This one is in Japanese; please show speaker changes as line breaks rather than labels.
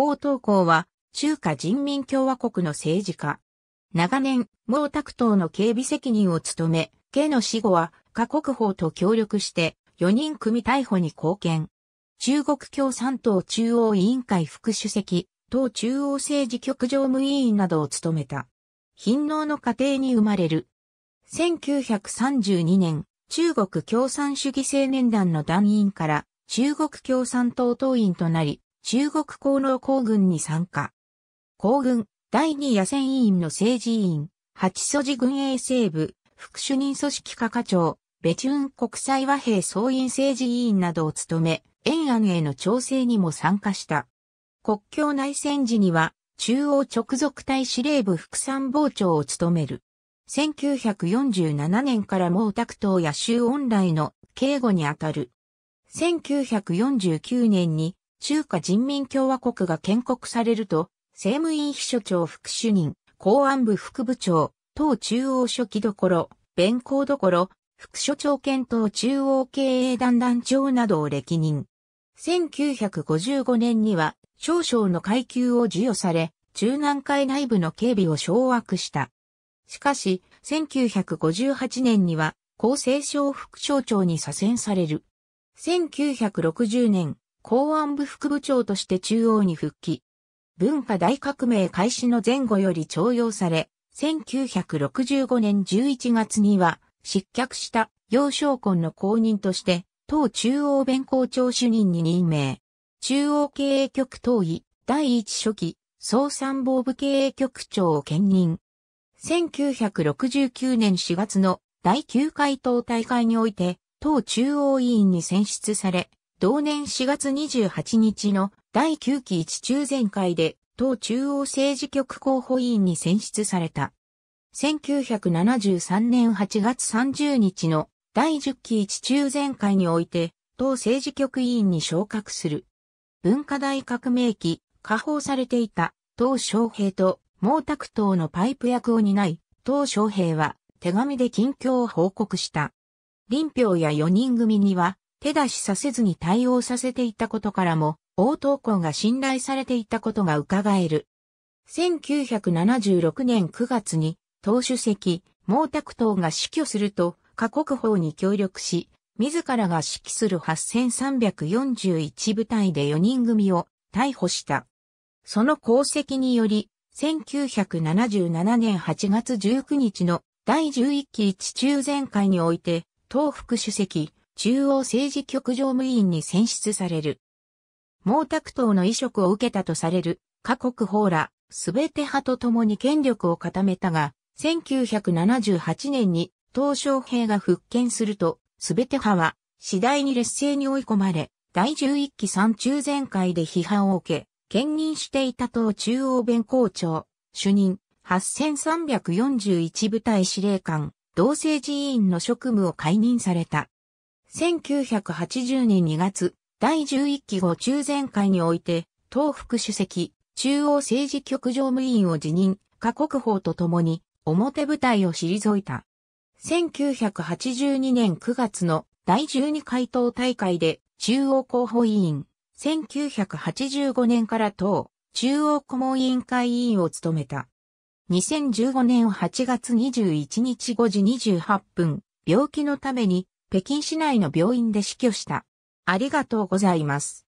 王東光は、中華人民共和国の政治家。長年、毛沢東の警備責任を務め、家の死後は、過国法と協力して、4人組逮捕に貢献。中国共産党中央委員会副主席、党中央政治局常務委員などを務めた。貧農の家庭に生まれる。1932年、中国共産主義青年団の団員から中国共産党党員となり、中国功能皇軍に参加。皇軍、第二野戦委員の政治委員、八祖寺軍営西部、副主任組織課課長、ベチュン国際和平総員政治委員などを務め、延安への調整にも参加した。国境内戦時には、中央直属隊司令部副参謀長を務める。1947年から毛沢東や周恩来の警護にあたる。1949年に中華人民共和国が建国されると、政務委員秘書長副主任、公安部副部長、党中央書記どころ、弁公どころ、副所長兼党中央経営団団長などを歴任。1955年には少将の階級を授与され、中南海内部の警備を掌握した。しかし、1958年には厚生省副省長に左遷される。1960年、公安部副部長として中央に復帰。文化大革命開始の前後より徴用され、1965年11月には失脚した幼少婚の公認として、党中央弁公庁主任に任命。中央経営局党委第一書記総参謀部経営局長を兼任。1969年4月の第9回党大会において、党中央委員に選出され、同年4月28日の第9期一中全会で、党中央政治局候補委員に選出された。1973年8月30日の第10期一中全会において、党政治局委員に昇格する。文化大革命期、下放されていた、党昌平と毛沢東のパイプ役を担い、党昌平は手紙で近況を報告した。林表や4人組には、手出しさせずに対応させていたことからも、応投稿が信頼されていたことが伺える。1976年9月に、党主席、毛沢東が死去すると、過国法に協力し、自らが指揮する8341部隊で4人組を逮捕した。その功績により、1977年8月19日の第11期一中全会において、党副主席、中央政治局常務委員に選出される。毛沢東の移植を受けたとされる、各国法ら、すべて派と共に権力を固めたが、1978年に、鄧小平が復権すると、すべて派は、次第に劣勢に追い込まれ、第11期三中全会で批判を受け、兼任していた党中央弁公庁、主任、8341部隊司令官、同政治委員の職務を解任された。1980年2月、第11期後中全会において、党副主席、中央政治局常務委員を辞任、下国法と共に、表舞台を退いた。1982年9月の第12回党大会で、中央候補委員、1985年から党、中央顧問委員会委員を務めた。2015年8月21日5時28分、病気のために北京市内の病院で死去した。ありがとうございます。